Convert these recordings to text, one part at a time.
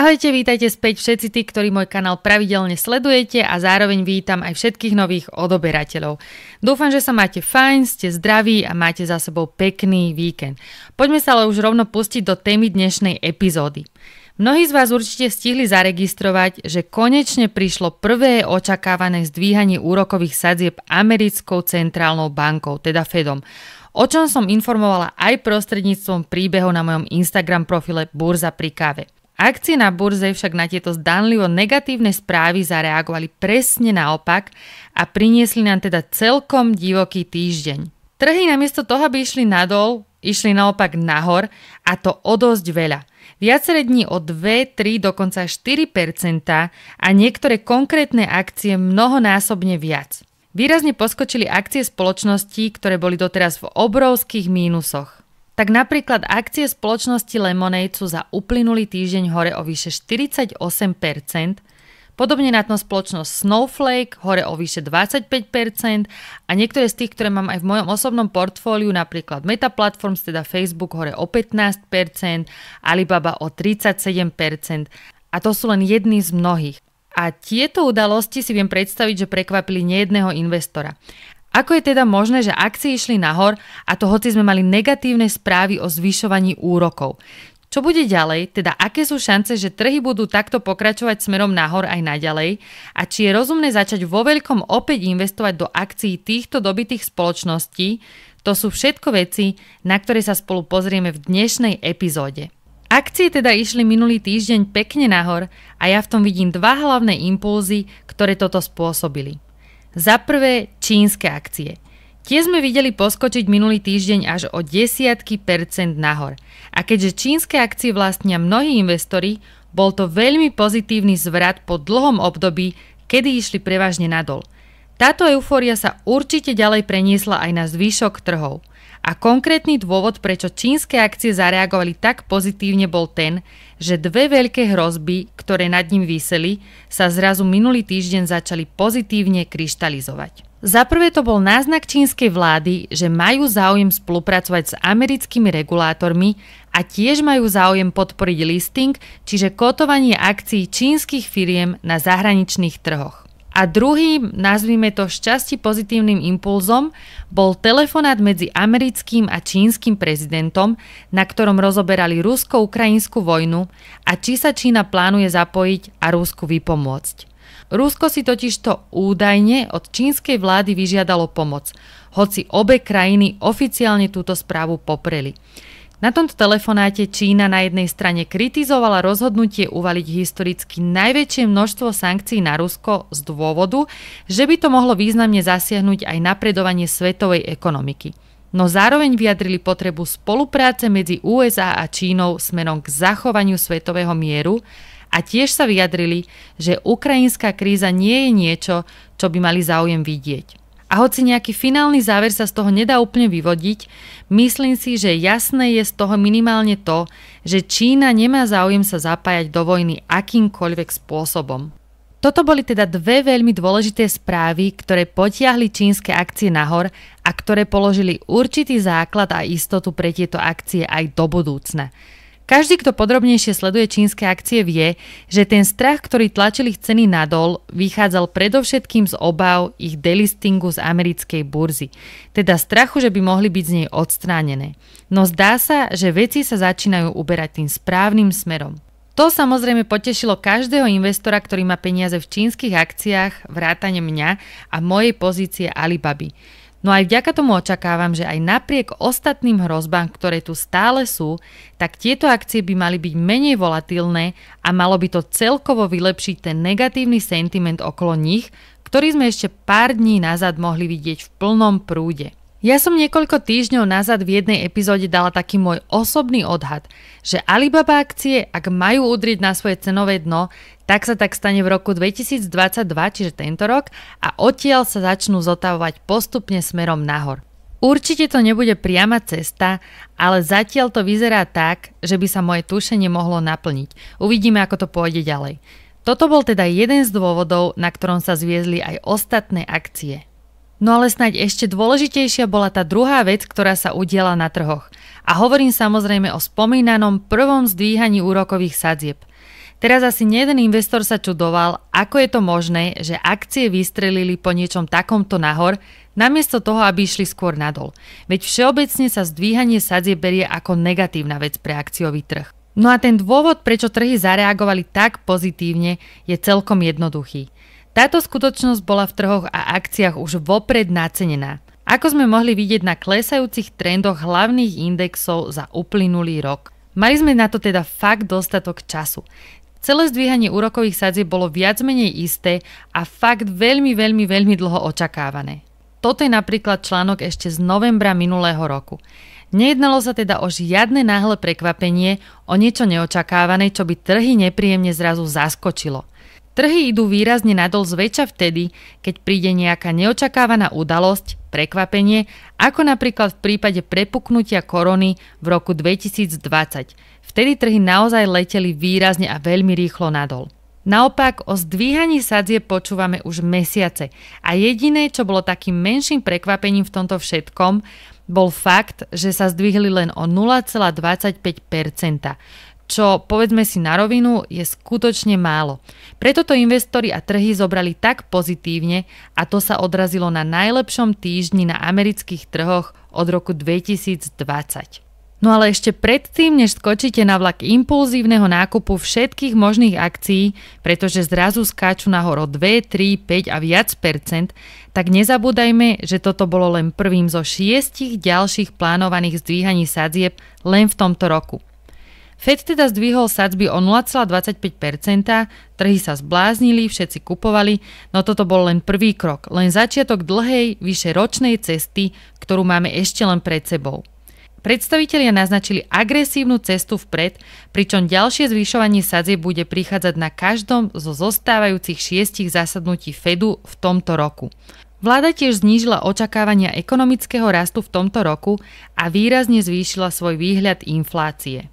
Ahojte, vítajte späť všetci tí, ktorí môj kanál pravidelne sledujete a zároveň vítam aj všetkých nových odoberateľov. Dúfam, že sa máte fajn, ste zdraví a máte za sebou pekný víkend. Poďme sa ale už rovno pustiť do témy dnešnej epizódy. Mnohí z vás určite stihli zaregistrovať, že konečne prišlo prvé očakávané zdvíhanie úrokových sadzieb americkou centrálnou bankou, teda Fedom o čom som informovala aj prostredníctvom príbehov na mojom Instagram profile Burza pri káve. Akcie na burze však na tieto zdanlivo negatívne správy zareagovali presne naopak a priniesli nám teda celkom divoký týždeň. Trhy namiesto toho, aby išli nadol, išli naopak nahor a to o dosť veľa. Viacere dní o 2, 3, dokonca 4 a niektoré konkrétne akcie mnohonásobne viac. Výrazne poskočili akcie spoločností, ktoré boli doteraz v obrovských mínusoch tak napríklad akcie spoločnosti Lemonade sú za uplynulý týždeň hore o vyše 48%, podobne na tom spoločnosť Snowflake hore o vyše 25% a niektoré z tých, ktoré mám aj v mojom osobnom portfóliu, napríklad Meta Platforms, teda Facebook hore o 15%, Alibaba o 37%, a to sú len jedny z mnohých. A tieto udalosti si viem predstaviť, že prekvapili nejedného investora. Ako je teda možné, že akcie išli nahor a to hoci sme mali negatívne správy o zvyšovaní úrokov? Čo bude ďalej, teda aké sú šance, že trhy budú takto pokračovať smerom nahor aj naďalej a či je rozumné začať vo veľkom opäť investovať do akcií týchto dobitých spoločností, to sú všetko veci, na ktoré sa spolu pozrieme v dnešnej epizóde. Akcie teda išli minulý týždeň pekne nahor a ja v tom vidím dva hlavné impulzy, ktoré toto spôsobili. Za prvé čínske akcie. Tie sme videli poskočiť minulý týždeň až o desiatky percent nahor. A keďže čínske akcie vlastnia mnohí investori, bol to veľmi pozitívny zvrat po dlhom období, kedy išli prevažne nadol. Táto eufória sa určite ďalej preniesla aj na zvyšok trhov. A konkrétny dôvod, prečo čínske akcie zareagovali tak pozitívne, bol ten, že dve veľké hrozby, ktoré nad ním vyseli, sa zrazu minulý týždeň začali pozitívne kryštalizovať. Za prvé to bol náznak čínskej vlády, že majú záujem spolupracovať s americkými regulátormi a tiež majú záujem podporiť listing, čiže kotovanie akcií čínskych firiem na zahraničných trhoch. A druhým, nazvime to šťastí pozitívnym impulzom, bol telefonát medzi americkým a čínskym prezidentom, na ktorom rozoberali rusko-ukrajinskú vojnu a či sa Čína plánuje zapojiť a Rusku vypomôcť. Rusko si totižto údajne od čínskej vlády vyžiadalo pomoc, hoci obe krajiny oficiálne túto správu popreli. Na tomto telefonáte Čína na jednej strane kritizovala rozhodnutie uvaliť historicky najväčšie množstvo sankcií na Rusko z dôvodu, že by to mohlo významne zasiahnuť aj napredovanie svetovej ekonomiky. No zároveň vyjadrili potrebu spolupráce medzi USA a Čínou smerom k zachovaniu svetového mieru a tiež sa vyjadrili, že ukrajinská kríza nie je niečo, čo by mali záujem vidieť. A hoci nejaký finálny záver sa z toho nedá úplne vyvodiť, myslím si, že jasné je z toho minimálne to, že Čína nemá záujem sa zapájať do vojny akýmkoľvek spôsobom. Toto boli teda dve veľmi dôležité správy, ktoré potiahli čínske akcie nahor a ktoré položili určitý základ a istotu pre tieto akcie aj do budúcna. Každý, kto podrobnejšie sleduje čínske akcie, vie, že ten strach, ktorý tlačil ich ceny nadol, vychádzal predovšetkým z obav ich delistingu z americkej burzy, teda strachu, že by mohli byť z nej odstránené. No zdá sa, že veci sa začínajú uberať tým správnym smerom. To samozrejme potešilo každého investora, ktorý má peniaze v čínskych akciách, vrátane mňa a mojej pozície Alibaby. No aj vďaka tomu očakávam, že aj napriek ostatným hrozbám, ktoré tu stále sú, tak tieto akcie by mali byť menej volatilné a malo by to celkovo vylepšiť ten negatívny sentiment okolo nich, ktorý sme ešte pár dní nazad mohli vidieť v plnom prúde. Ja som niekoľko týždňov nazad v jednej epizóde dala taký môj osobný odhad, že Alibaba akcie, ak majú udriť na svoje cenové dno, tak sa tak stane v roku 2022, čiže tento rok, a odtiaľ sa začnú zotavovať postupne smerom nahor. Určite to nebude priama cesta, ale zatiaľ to vyzerá tak, že by sa moje tušenie mohlo naplniť. Uvidíme, ako to pôjde ďalej. Toto bol teda jeden z dôvodov, na ktorom sa zviezli aj ostatné akcie. No ale snáď ešte dôležitejšia bola tá druhá vec, ktorá sa udiela na trhoch. A hovorím samozrejme o spomínanom prvom zdvíhaní úrokových sadzieb. Teraz asi jeden investor sa čudoval, ako je to možné, že akcie vystrelili po niečom takomto nahor, namiesto toho, aby išli skôr nadol. Veď všeobecne sa zdvíhanie sadzie berie ako negatívna vec pre akciový trh. No a ten dôvod, prečo trhy zareagovali tak pozitívne, je celkom jednoduchý. Táto skutočnosť bola v trhoch a akciách už vopred nacenená. Ako sme mohli vidieť na klesajúcich trendoch hlavných indexov za uplynulý rok. Mali sme na to teda fakt dostatok času. Celé zdvíhanie úrokových sadzieb bolo viac menej isté a fakt veľmi, veľmi, veľmi dlho očakávané. Toto je napríklad článok ešte z novembra minulého roku. Nejednalo sa teda o žiadne náhle prekvapenie, o niečo neočakávané, čo by trhy nepríjemne zrazu zaskočilo – Trhy idú výrazne nadol zväčša vtedy, keď príde nejaká neočakávaná udalosť, prekvapenie, ako napríklad v prípade prepuknutia korony v roku 2020. Vtedy trhy naozaj leteli výrazne a veľmi rýchlo nadol. Naopak o zdvíhaní sadzie počúvame už mesiace a jediné, čo bolo takým menším prekvapením v tomto všetkom, bol fakt, že sa zdvihli len o 0,25 čo povedzme si na rovinu je skutočne málo. Preto to investori a trhy zobrali tak pozitívne a to sa odrazilo na najlepšom týždni na amerických trhoch od roku 2020. No ale ešte predtým, než skočíte na vlak impulzívneho nákupu všetkých možných akcií, pretože zrazu skáču nahor 2, 3, 5 a viac percent, tak nezabúdajme, že toto bolo len prvým zo šiestich ďalších plánovaných zdvíhaní sadzieb len v tomto roku – Fed teda zdvihol sadzby o 0,25%, trhy sa zbláznili, všetci kupovali, no toto bol len prvý krok, len začiatok dlhej, vyše ročnej cesty, ktorú máme ešte len pred sebou. Predstavitelia naznačili agresívnu cestu vpred, pričom ďalšie zvyšovanie sadzie bude prichádzať na každom zo zostávajúcich šiestich zasadnutí Fedu v tomto roku. Vláda tiež znížila očakávania ekonomického rastu v tomto roku a výrazne zvýšila svoj výhľad inflácie.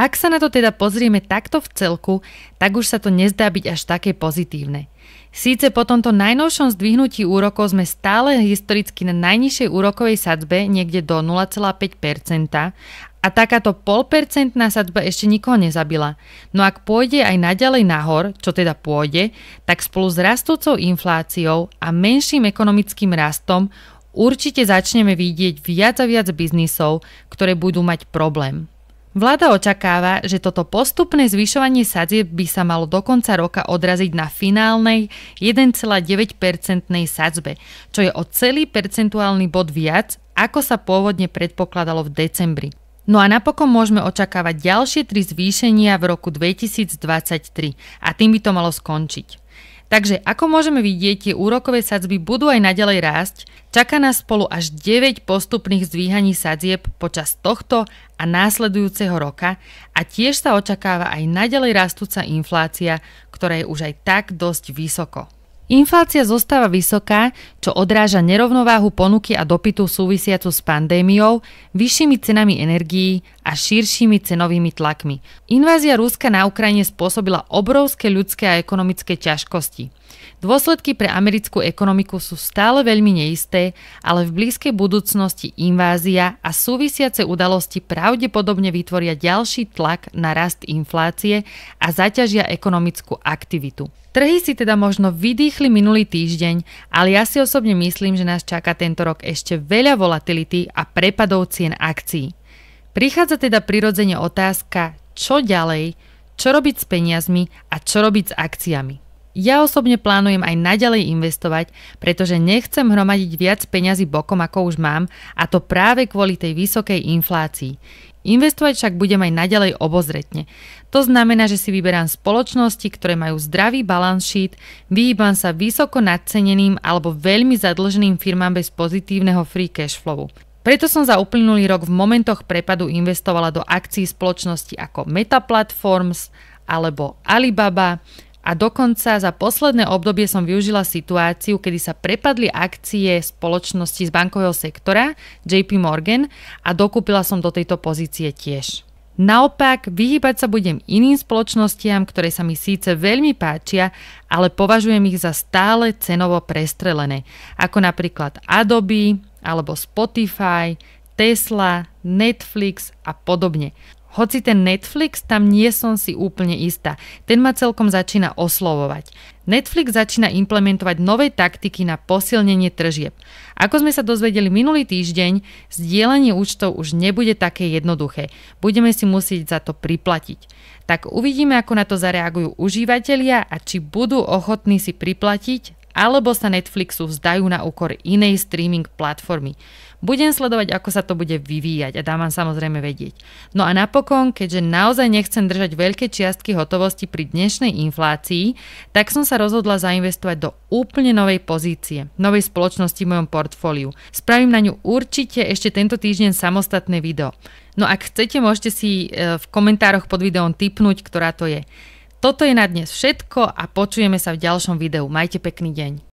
Ak sa na to teda pozrieme takto v celku, tak už sa to nezdá byť až také pozitívne. Síce po tomto najnovšom zdvihnutí úrokov sme stále historicky na najnižšej úrokovej sadzbe niekde do 0,5%, a takáto polpercentná sadzba ešte nikoho nezabila. No ak pôjde aj naďalej nahor, čo teda pôjde, tak spolu s rastúcou infláciou a menším ekonomickým rastom určite začneme vidieť viac a viac biznisov, ktoré budú mať problém. Vláda očakáva, že toto postupné zvyšovanie sadzieb by sa malo do konca roka odraziť na finálnej 1,9-percentnej sadzbe, čo je o celý percentuálny bod viac, ako sa pôvodne predpokladalo v decembri. No a napokon môžeme očakávať ďalšie tri zvýšenia v roku 2023 a tým by to malo skončiť. Takže ako môžeme vidieť, tie úrokové sadzby budú aj naďalej rásť. Čaká nás spolu až 9 postupných zdvíhaní sadzieb počas tohto a následujúceho roka a tiež sa očakáva aj naďalej rastúca inflácia, ktorá je už aj tak dosť vysoko. Inflácia zostáva vysoká, čo odráža nerovnováhu ponuky a dopytu súvisiacu s pandémiou, vyššími cenami energií a širšími cenovými tlakmi. Invázia Ruska na Ukrajine spôsobila obrovské ľudské a ekonomické ťažkosti. Dôsledky pre americkú ekonomiku sú stále veľmi neisté, ale v blízkej budúcnosti invázia a súvisiace udalosti pravdepodobne vytvoria ďalší tlak na rast inflácie a zaťažia ekonomickú aktivitu. Trhy si teda možno vydýchli minulý týždeň, ale ja si osobne myslím, že nás čaká tento rok ešte veľa volatility a prepadov cien akcií. Prichádza teda prirodzene otázka, čo ďalej, čo robiť s peniazmi a čo robiť s akciami. Ja osobne plánujem aj naďalej investovať, pretože nechcem hromadiť viac peňazí bokom, ako už mám, a to práve kvôli tej vysokej inflácii. Investovať však budem aj naďalej obozretne. To znamená, že si vyberám spoločnosti, ktoré majú zdravý balance sheet, vyhýbam sa vysoko nadceneným alebo veľmi zadlženým firmám bez pozitívneho free cash flowu. Preto som za uplynulý rok v momentoch prepadu investovala do akcií spoločnosti ako Meta Platforms alebo Alibaba a dokonca za posledné obdobie som využila situáciu, kedy sa prepadli akcie spoločnosti z bankového sektora JP Morgan a dokúpila som do tejto pozície tiež. Naopak, vyhýbať sa budem iným spoločnostiam, ktoré sa mi síce veľmi páčia, ale považujem ich za stále cenovo prestrelené, ako napríklad Adobe, alebo Spotify, Tesla, Netflix a podobne. Hoci ten Netflix, tam nie som si úplne istá. Ten ma celkom začína oslovovať. Netflix začína implementovať nové taktiky na posilnenie tržieb. Ako sme sa dozvedeli minulý týždeň, zdieľanie účtov už nebude také jednoduché. Budeme si musieť za to priplatiť. Tak uvidíme, ako na to zareagujú užívateľia a či budú ochotní si priplatiť alebo sa Netflixu vzdajú na úkor inej streaming platformy. Budem sledovať, ako sa to bude vyvíjať a dám vám samozrejme vedieť. No a napokon, keďže naozaj nechcem držať veľké čiastky hotovosti pri dnešnej inflácii, tak som sa rozhodla zainvestovať do úplne novej pozície, novej spoločnosti v mojom portfóliu. Spravím na ňu určite ešte tento týždeň samostatné video. No ak chcete, môžete si e, v komentároch pod videom tipnúť, ktorá to je. Toto je na dnes všetko a počujeme sa v ďalšom videu. Majte pekný deň.